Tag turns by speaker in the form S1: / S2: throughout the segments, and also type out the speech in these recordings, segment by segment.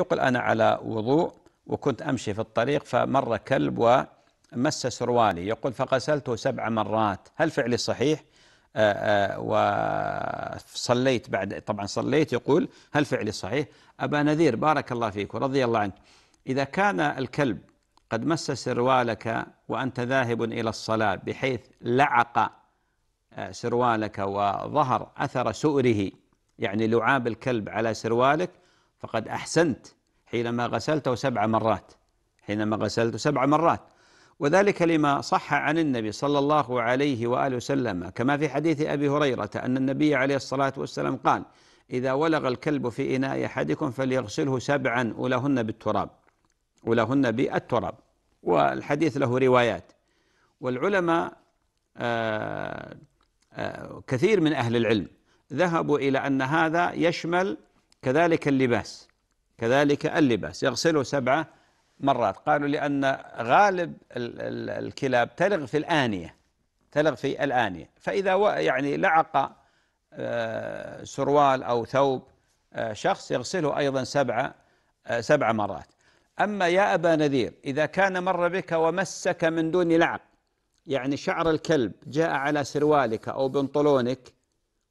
S1: يقول أنا على وضوء وكنت أمشي في الطريق فمر كلب ومس سروالي يقول فغسلته سبع مرات هل فعلي صحيح؟ آه، آه، وصليت بعد طبعا صليت يقول هل فعلي صحيح أبا نذير بارك الله فيك ورضي الله عنك إذا كان الكلب قد مس سروالك وأنت ذاهب إلى الصلاة بحيث لعق آه، سروالك وظهر أثر سؤره يعني لعاب الكلب على سروالك فقد أحسنت حينما غسلته سبع مرات حينما غسلته سبع مرات وذلك لما صح عن النبي صلى الله عليه وآله وسلم كما في حديث أبي هريرة أن النبي عليه الصلاة والسلام قال إذا ولغ الكلب في إناء أحدكم فليغسله سبعا أولهن بالتراب أولهن بالتراب والحديث له روايات والعلماء آه، آه، كثير من أهل العلم ذهبوا إلى أن هذا يشمل كذلك اللباس كذلك اللباس يغسله سبع مرات قالوا لأن غالب الكلاب تلغ في الآنية تلغ في الآنية فإذا يعني لعق آه، سروال أو ثوب آه، شخص يغسله أيضا سبع آه، سبع مرات أما يا أبا نذير إذا كان مر بك ومسك من دون لعق يعني شعر الكلب جاء على سروالك أو بنطلونك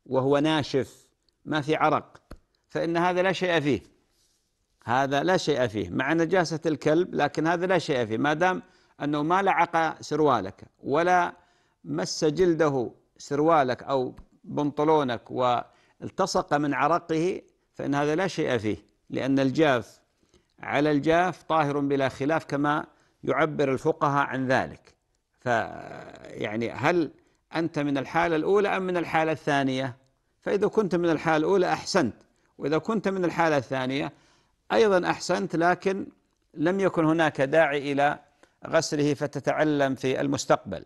S1: وهو ناشف ما في عرق فإن هذا لا شيء فيه هذا لا شيء فيه مع نجاسة الكلب لكن هذا لا شيء فيه ما دام أنه ما لعق سروالك ولا مس جلده سروالك أو بنطلونك والتصق من عرقه فإن هذا لا شيء فيه لأن الجاف على الجاف طاهر بلا خلاف كما يعبر الفقهاء عن ذلك فيعني هل أنت من الحالة الأولى أم من الحالة الثانية فإذا كنت من الحالة الأولى أحسنت وإذا كنت من الحالة الثانية أيضا أحسنت لكن لم يكن هناك داعي إلى غسله فتتعلم في المستقبل